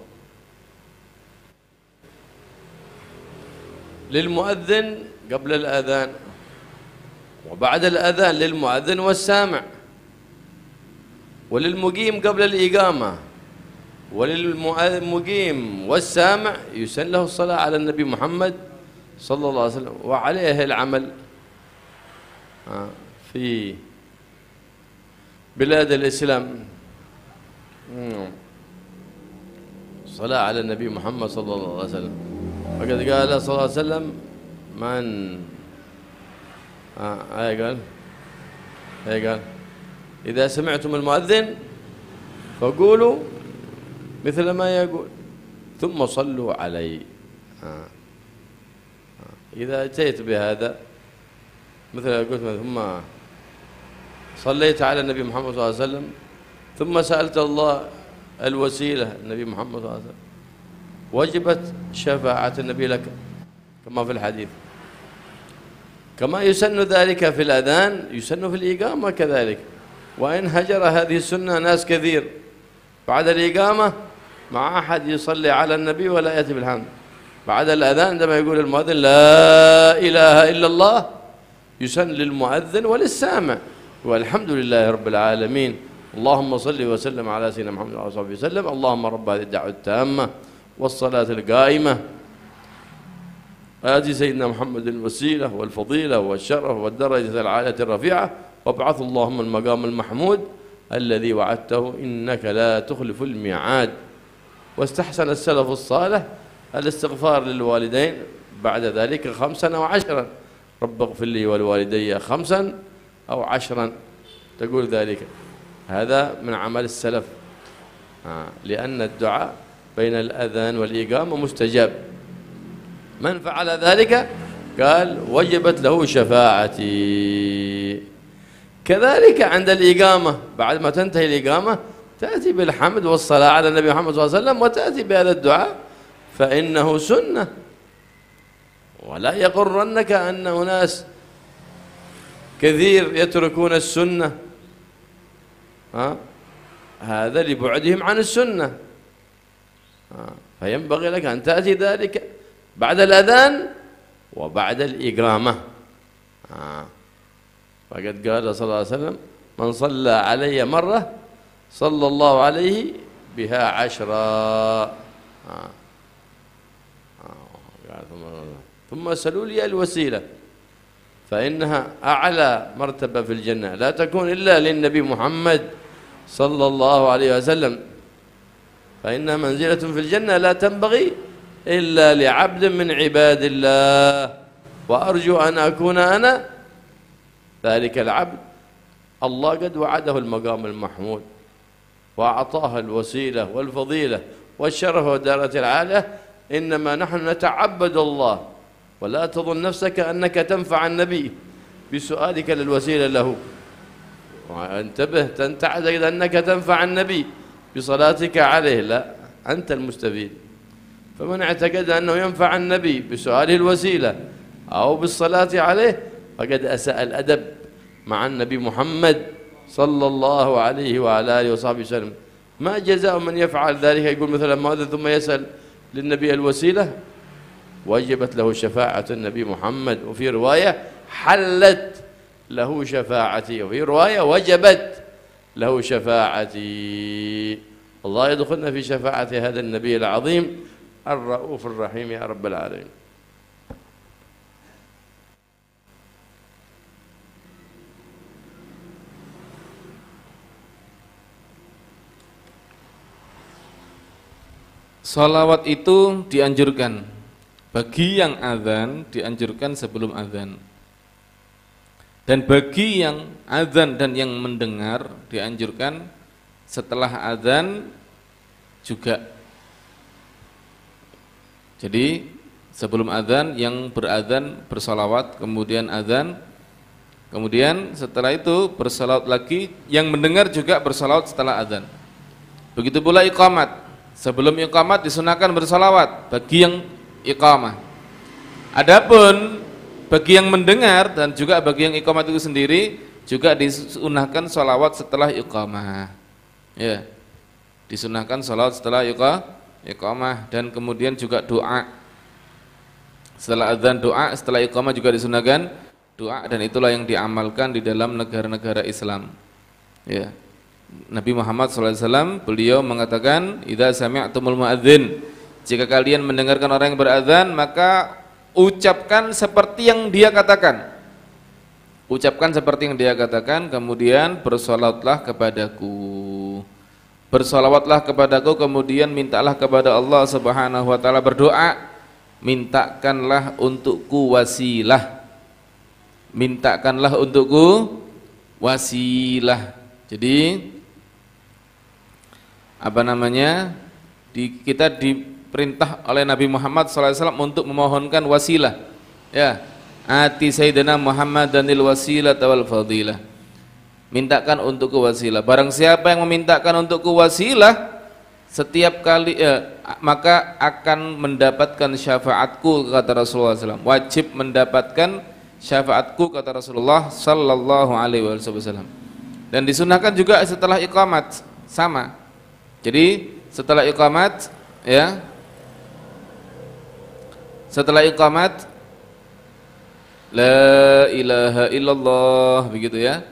للمؤذن قبل الأذان وبعد الأذان للمؤذن والسامع وللمقيم قبل الإقامة وللمقيم والسامع يسن له الصلاة على النبي محمد صلى الله عليه وسلم وعليه العمل في بلاد الإسلام صلاة على النبي محمد صلى الله عليه وسلم وقد قال صلى الله عليه وسلم من آه أي قال أي قال إذا سمعتم المؤذن فقولوا مثل ما يقول ثم صلوا علي آه،, آه. آه. إذا أتيت بهذا مثل قلت ثم صليت على النبي محمد صلى الله عليه وسلم ثم سألت الله الوسيلة النبي محمد صلى الله عليه وسلم وجبت شفاعة النبي لك كما في الحديث كما يسن ذلك في الأذان يسن في الإقامة كذلك وإن هجر هذه السنة ناس كثير بعد الإقامة مع أحد يصلي على النبي ولا يأتي بالحمد بعد الأذان عندما يقول المؤذن لا إله إلا الله يسن للمؤذن وللسامع والحمد لله رب العالمين اللهم صل وسلم على سيدنا محمد وعلى وصحبه وسلم اللهم رب هذه الدعوة التامة والصلاة القائمة آتي سيدنا محمد الوسيلة والفضيلة والشرف والدرجة العالية الرفيعة وابعث اللهم المقام المحمود الذي وعدته إنك لا تخلف الميعاد واستحسن السلف الصالح الاستغفار للوالدين بعد ذلك خمسا وعشرا رب اغفر لي ولوالدي خمسا أو عشرا تقول ذلك هذا من عمل السلف آه، لأن الدعاء بين الأذان والإقامة مستجاب من فعل ذلك قال وجبت له شفاعتي كذلك عند الإقامة بعد ما تنتهي الإقامة تأتي بالحمد والصلاة على النبي محمد صلى الله عليه وسلم وتأتي بهذا الدعاء فإنه سنة ولا يغرنك أن أناس كثير يتركون السنة ها؟ هذا لبعدهم عن السنة ها؟ فينبغي لك أن تأتي ذلك بعد الأذان وبعد الإقامة ها؟ فقد قال صلى الله عليه وسلم من صلى علي مرة صلى الله عليه بها عشرا ها؟ ثم سلوا لي الوسيلة فإنها أعلى مرتبة في الجنة لا تكون إلا للنبي محمد صلى الله عليه وسلم فإنها منزلة في الجنة لا تنبغي إلا لعبد من عباد الله وأرجو أن أكون أنا ذلك العبد الله قد وعده المقام المحمود وأعطاه الوسيلة والفضيلة والشرف والدارة العالية إنما نحن نتعبد الله ولا تظن نفسك أنك تنفع النبي بسؤالك للوسيلة له وانتبه تنتعد تعتقد أنك تنفع النبي بصلاتك عليه لا أنت المستفيد فمن اعتقد أنه ينفع النبي بسؤاله الوسيلة أو بالصلاة عليه فقد أساء الأدب مع النبي محمد صلى الله عليه وعلى آله وصحبه وسلم ما جزاء من يفعل ذلك يقول مثلا ماذا ثم يسأل للنبي الوسيلة وجبت له شفاعة النبي محمد وفي رواية حلت له شفاعتي وفي رواية وجبت له شفاعتي الله يدخلنا في شفاعة هذا النبي العظيم الرؤوف الرحيم يا رب العالمين Salawat itu dianjurkan Bagi yang azan dianjurkan sebelum azan. Dan bagi yang azan dan yang mendengar dianjurkan setelah azan juga. Jadi sebelum azan yang berazan bersolawat, kemudian azan, kemudian setelah itu bersolawat lagi, yang mendengar juga bersolawat setelah azan. Begitu pula iqamat. Sebelum iqamat disunahkan bersolawat bagi yang iqamah. Adapun bagi yang mendengar dan juga bagi yang iqamah itu sendiri juga disunahkan sholawat setelah iqamah. Ya. Disunahkan sholawat setelah iqamah dan kemudian juga doa. Setelah azan doa, setelah iqamah juga disunahkan doa dan itulah yang diamalkan di dalam negara-negara Islam. Ya. Nabi Muhammad SAW beliau mengatakan idza sami'tumul muadzin jika kalian mendengarkan orang yang berazan, maka ucapkan seperti yang dia katakan. Ucapkan seperti yang dia katakan, kemudian bersolawatlah kepadaku. Bersolawatlah kepadaku, kemudian mintalah kepada Allah Subhanahu wa taala berdoa, mintakanlah untukku wasilah. Mintakanlah untukku wasilah. Jadi apa namanya? Di, kita di perintah oleh Nabi Muhammad SAW untuk memohonkan wasilah ya ati Sayyidina Muhammad danil wasilah tawal fadilah mintakan untuk wasilah barang siapa yang memintakan untuk wasilah setiap kali ya, maka akan mendapatkan syafaatku kata Rasulullah SAW wajib mendapatkan syafaatku kata Rasulullah Sallallahu Alaihi Wasallam dan disunahkan juga setelah iqamat sama jadi setelah iqamat ya setelah iqamat La ilaha illallah begitu ya.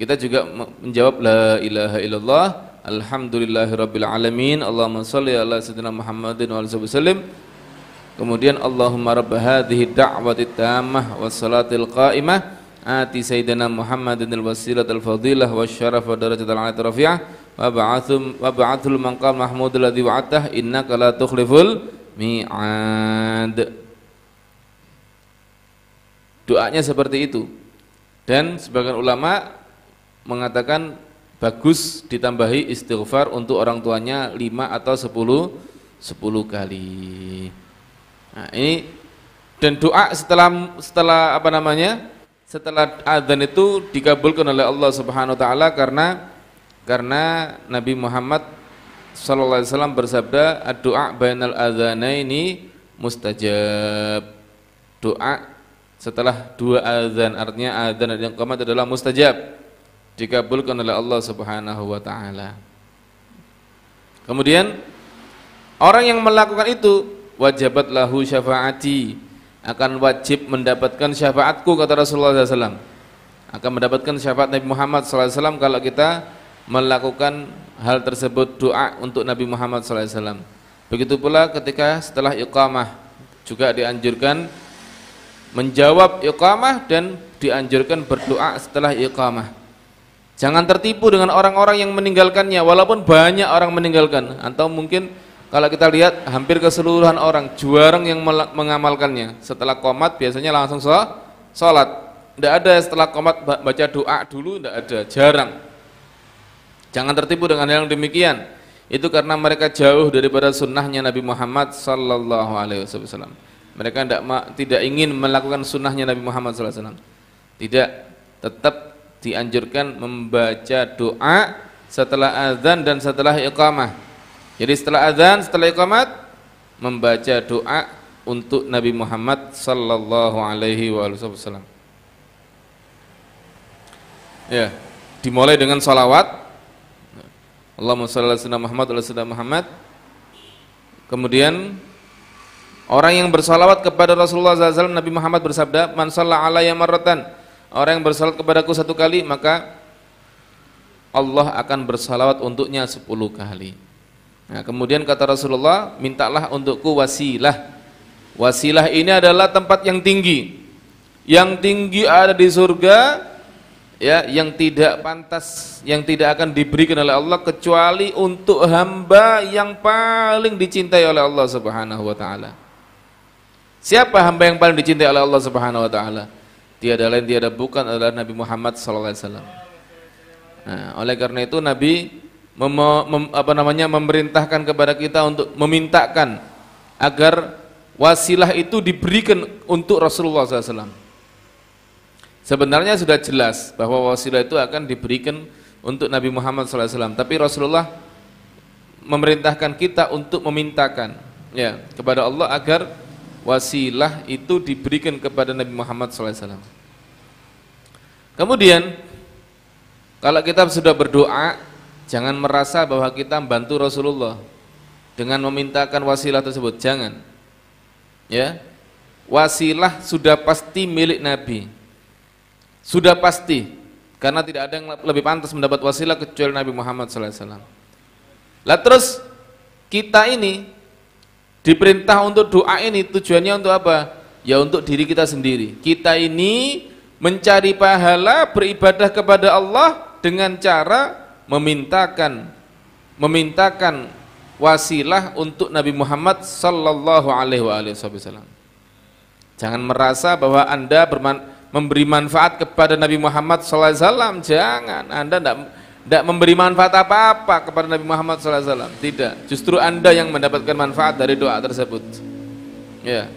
Kita juga menjawab la ilaha illallah alhamdulillahi alamin Allahumma shalli ala sayyidina Muhammadin wa alihi wasallam. Kemudian Allahumma rabb hadhihi da'wati tammah was salatil qa'imah ati sayyidina Muhammadin al wasilat fadilah wa syaraf wa darajat al rafi'ah wa ba'athum wa ba'athul maqam mahmud alladhi wa'atah innaka la tukhliful mi'ad doanya seperti itu dan sebagian ulama mengatakan bagus ditambahi istighfar untuk orang tuanya lima atau sepuluh 10 kali nah ini dan doa setelah setelah apa namanya setelah adzan itu dikabulkan oleh Allah Subhanahu wa taala karena karena Nabi Muhammad sallallahu alaihi wasallam bersabda doa bainal ini mustajab. Doa setelah dua azan artinya azan yang keempat adalah mustajab dikabulkan oleh Allah Subhanahu wa taala. Kemudian orang yang melakukan itu wajabat lahu syafaati akan wajib mendapatkan syafaatku kata Rasulullah SAW akan mendapatkan syafaat Nabi Muhammad SAW kalau kita melakukan hal tersebut doa untuk Nabi Muhammad SAW. Begitu pula ketika setelah iqamah juga dianjurkan menjawab iqamah dan dianjurkan berdoa setelah iqamah. Jangan tertipu dengan orang-orang yang meninggalkannya walaupun banyak orang meninggalkan atau mungkin kalau kita lihat hampir keseluruhan orang juarang yang mengamalkannya setelah komat biasanya langsung sholat tidak ada setelah komat baca doa dulu tidak ada jarang Jangan tertipu dengan hal yang demikian. Itu karena mereka jauh daripada sunnahnya Nabi Muhammad sallallahu alaihi wasallam. Mereka tidak tidak ingin melakukan sunnahnya Nabi Muhammad sallallahu alaihi wasallam. Tidak, tetap dianjurkan membaca doa setelah azan dan setelah iqamah. Jadi setelah azan, setelah iqamat membaca doa untuk Nabi Muhammad sallallahu alaihi wasallam. Ya, dimulai dengan salawat Allahumma shalli ala sayyidina Muhammad ala Muhammad. Kemudian orang yang bersalawat kepada Rasulullah SAW Nabi Muhammad bersabda, "Man shalla alayya marratan." Orang yang bersalawat kepadaku satu kali, maka Allah akan bersalawat untuknya sepuluh kali. Nah, kemudian kata Rasulullah, mintalah untukku wasilah. Wasilah ini adalah tempat yang tinggi. Yang tinggi ada di surga, ya yang tidak pantas yang tidak akan diberikan oleh Allah kecuali untuk hamba yang paling dicintai oleh Allah Subhanahu wa taala. Siapa hamba yang paling dicintai oleh Allah Subhanahu wa taala? Tiada lain tiada bukan adalah Nabi Muhammad sallallahu alaihi wasallam. Nah, oleh karena itu Nabi mem, mem, apa namanya memerintahkan kepada kita untuk memintakan agar wasilah itu diberikan untuk Rasulullah SAW. Sebenarnya sudah jelas bahwa wasilah itu akan diberikan untuk Nabi Muhammad SAW. Tapi Rasulullah memerintahkan kita untuk memintakan ya kepada Allah agar wasilah itu diberikan kepada Nabi Muhammad SAW. Kemudian kalau kita sudah berdoa, jangan merasa bahwa kita membantu Rasulullah dengan memintakan wasilah tersebut. Jangan. Ya. Wasilah sudah pasti milik Nabi sudah pasti karena tidak ada yang lebih pantas mendapat wasilah kecuali Nabi Muhammad SAW. Lah terus kita ini diperintah untuk doa ini tujuannya untuk apa? Ya untuk diri kita sendiri. Kita ini mencari pahala beribadah kepada Allah dengan cara memintakan memintakan wasilah untuk Nabi Muhammad sallallahu alaihi wasallam. Jangan merasa bahwa Anda bermanfaat memberi manfaat kepada Nabi Muhammad Sallallahu Alaihi Wasallam jangan anda tidak tidak memberi manfaat apa-apa kepada Nabi Muhammad Sallallahu Alaihi Wasallam tidak justru anda yang mendapatkan manfaat dari doa tersebut ya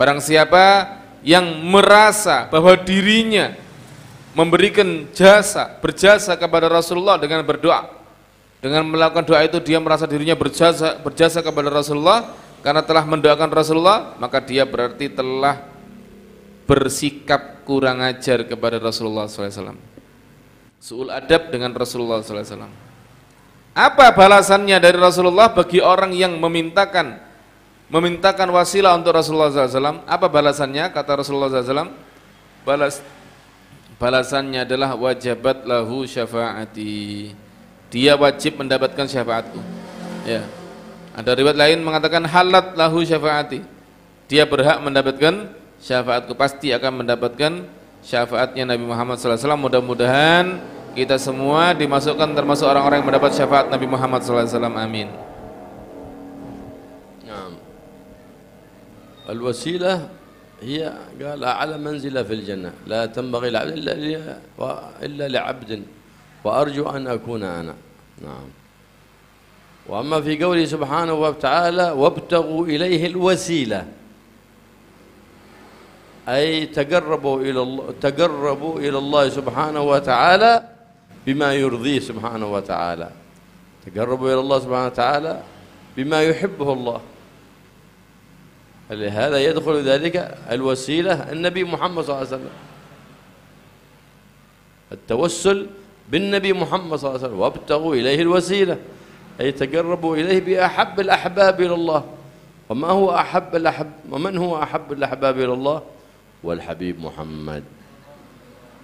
barang siapa yang merasa bahwa dirinya memberikan jasa berjasa kepada Rasulullah dengan berdoa dengan melakukan doa itu dia merasa dirinya berjasa berjasa kepada Rasulullah karena telah mendoakan Rasulullah maka dia berarti telah bersikap kurang ajar kepada Rasulullah SAW. Su'ul adab dengan Rasulullah SAW. Apa balasannya dari Rasulullah bagi orang yang memintakan memintakan wasilah untuk Rasulullah SAW? Apa balasannya? Kata Rasulullah SAW, balas balasannya adalah wajabat lahu syafaati. Dia wajib mendapatkan syafaatku. Ya. Ada riwayat lain mengatakan halat lahu syafaati. Dia berhak mendapatkan syafaatku pasti akan mendapatkan syafaatnya Nabi Muhammad SAW mudah-mudahan kita semua dimasukkan termasuk orang-orang yang mendapat syafaat Nabi Muhammad SAW amin al wasilah ia qala ala manzila fil jannah la tanbaghi li illa li wa illa li wa arju an akuna ana na'am wa amma fi qawli subhanahu wa ta'ala wa wabtaghu ilayhi al wasilah أي تقربوا إلى الله تقربوا إلى الله سبحانه وتعالى بما يرضيه سبحانه وتعالى تقربوا إلى الله سبحانه وتعالى بما يحبه الله لهذا يدخل ذلك الوسيلة النبي محمد صلى الله عليه وسلم التوسل بالنبي محمد صلى الله عليه وسلم وابتغوا إليه الوسيلة أي تقربوا إليه بأحب الأحباب إلى الله وما هو أحب الأحب ومن هو أحب الأحباب إلى الله والحبيب محمد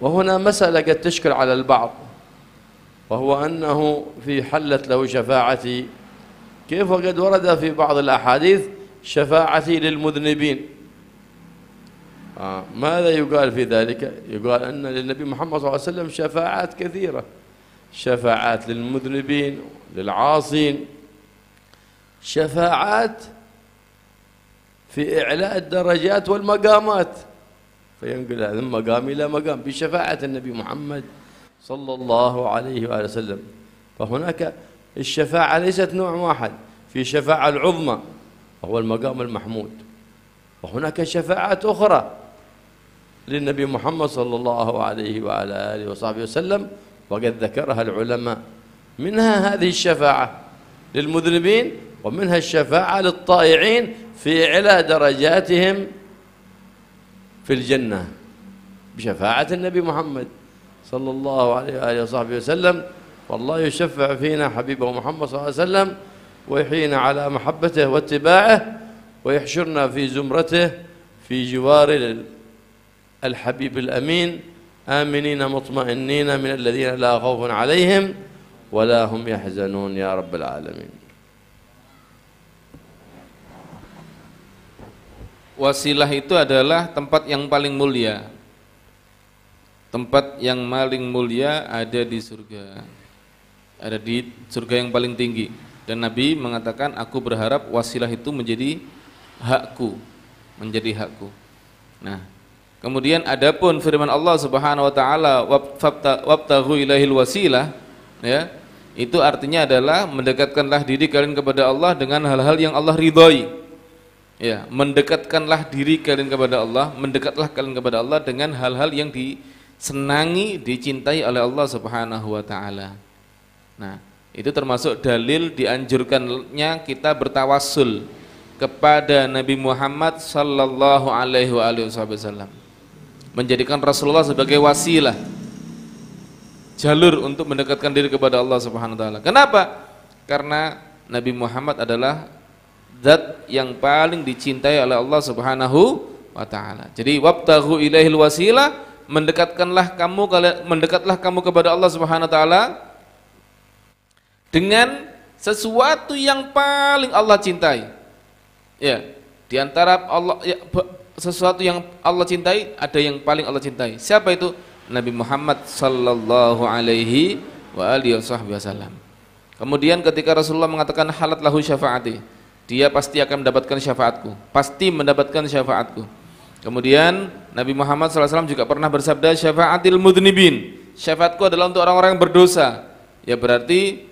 وهنا مسألة قد تشكل على البعض وهو أنه في حلت له شفاعتي كيف وقد ورد في بعض الأحاديث شفاعتي للمذنبين آه ماذا يقال في ذلك يقال أن للنبي محمد صلى الله عليه وسلم شفاعات كثيرة شفاعات للمذنبين للعاصين شفاعات في إعلاء الدرجات والمقامات فينقل هذا مقام إلى مقام بشفاعة النبي محمد صلى الله عليه وآله وسلم فهناك الشفاعة ليست نوع واحد في شفاعة العظمى وهو المقام المحمود وهناك شفاعات أخرى للنبي محمد صلى الله عليه وعلى آله وصحبه وسلم وقد ذكرها العلماء منها هذه الشفاعة للمذنبين ومنها الشفاعة للطائعين في إعلى درجاتهم في الجنة بشفاعة النبي محمد صلى الله عليه وآله وصحبه وسلم والله يشفع فينا حبيبه محمد صلى الله عليه وسلم ويحيينا على محبته واتباعه ويحشرنا في زمرته في جوار الحبيب الأمين آمنين مطمئنين من الذين لا خوف عليهم ولا هم يحزنون يا رب العالمين wasilah itu adalah tempat yang paling mulia. Tempat yang paling mulia ada di surga. Ada di surga yang paling tinggi. Dan Nabi mengatakan, aku berharap wasilah itu menjadi hakku, menjadi hakku. Nah, kemudian adapun firman Allah Subhanahu wa taala, "Wabtaghu ilahil wasilah," ya, itu artinya adalah mendekatkanlah diri kalian kepada Allah dengan hal-hal yang Allah ridhoi Ya, mendekatkanlah diri kalian kepada Allah, mendekatlah kalian kepada Allah dengan hal-hal yang disenangi, dicintai oleh Allah Subhanahu wa taala. Nah, itu termasuk dalil dianjurkannya kita bertawassul kepada Nabi Muhammad sallallahu alaihi wasallam. Menjadikan Rasulullah sebagai wasilah jalur untuk mendekatkan diri kepada Allah Subhanahu wa taala. Kenapa? Karena Nabi Muhammad adalah zat yang paling dicintai oleh Allah Subhanahu wa taala. Jadi wabtaghu ilaihil wasilah mendekatkanlah kamu mendekatlah kamu kepada Allah Subhanahu wa taala dengan sesuatu yang paling Allah cintai. Ya, di antara Allah ya, sesuatu yang Allah cintai ada yang paling Allah cintai. Siapa itu? Nabi Muhammad sallallahu alaihi wa alihi wasallam. Kemudian ketika Rasulullah mengatakan halat lahu syafaati, dia pasti akan mendapatkan syafaatku pasti mendapatkan syafaatku kemudian Nabi Muhammad SAW juga pernah bersabda syafaatil mudnibin syafaatku adalah untuk orang-orang yang berdosa ya berarti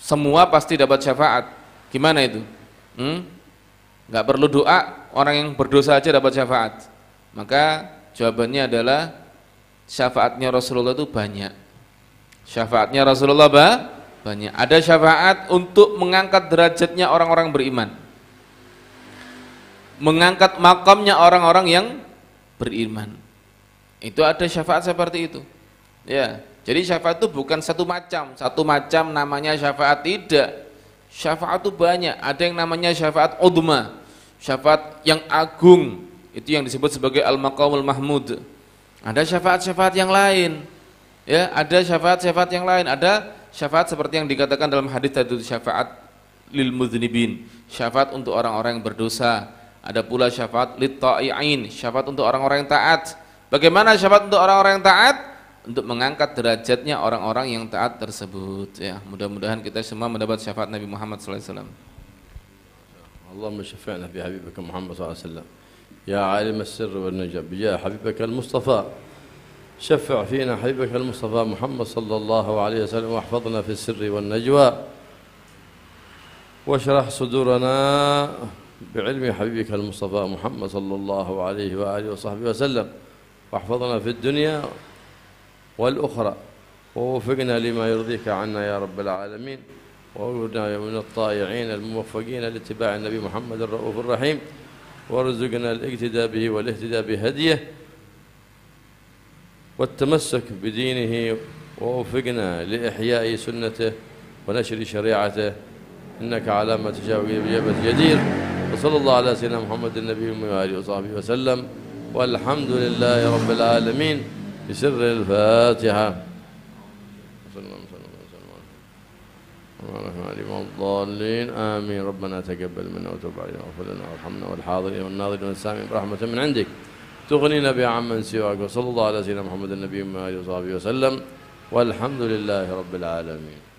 semua pasti dapat syafaat gimana itu hmm? gak perlu doa orang yang berdosa aja dapat syafaat maka jawabannya adalah syafaatnya Rasulullah itu banyak syafaatnya Rasulullah bah banyak. Ada syafaat untuk mengangkat derajatnya orang-orang beriman. Mengangkat makamnya orang-orang yang beriman. Itu ada syafaat seperti itu. Ya. Jadi syafaat itu bukan satu macam, satu macam namanya syafaat tidak. Syafaat itu banyak. Ada yang namanya syafaat udma, syafaat yang agung. Itu yang disebut sebagai al-maqamul mahmud. Ada syafaat-syafaat yang lain. Ya, ada syafaat-syafaat yang lain. Ada syafaat seperti yang dikatakan dalam hadis tadi syafaat lil muznibin, syafaat untuk orang-orang yang berdosa. Ada pula syafaat lit ta'iin, syafaat untuk orang-orang yang taat. Bagaimana syafaat untuk orang-orang yang taat? Untuk mengangkat derajatnya orang-orang yang taat tersebut. Ya, mudah-mudahan kita semua mendapat syafaat Nabi Muhammad SAW. Allah syafa'na bi habibika Muhammad SAW. Ya alim as-sirr wal najab, ya habibika al-Mustafa. شفع فينا حبيبك المصطفى محمد صلى الله عليه وسلم واحفظنا في السر والنجوى واشرح صدورنا بعلم حبيبك المصطفى محمد صلى الله عليه وآله وصحبه وسلم واحفظنا في الدنيا والأخرى ووفقنا لما يرضيك عنا يا رب العالمين وارزقنا من الطائعين الموفقين لاتباع النبي محمد الرؤوف الرحيم وارزقنا الاقتداء به والاهتداء بهديه والتمسك بدينه ووفقنا لإحياء سنته ونشر شريعته إنك على ما تجاوب بإجابة جدير وصلى الله على سيدنا محمد النبي وآله وصحبه وسلم والحمد لله رب العالمين بسر الفاتحة صلى الله وسلم الضالين آمين ربنا تقبل منا وتب علينا وغفر لنا وارحمنا والحاضرين والناظرين والسامعين برحمة من عندك تغنينا بها عمن سواك وصلى الله على سيدنا محمد النبي وآله وصحبه وسلم والحمد لله رب العالمين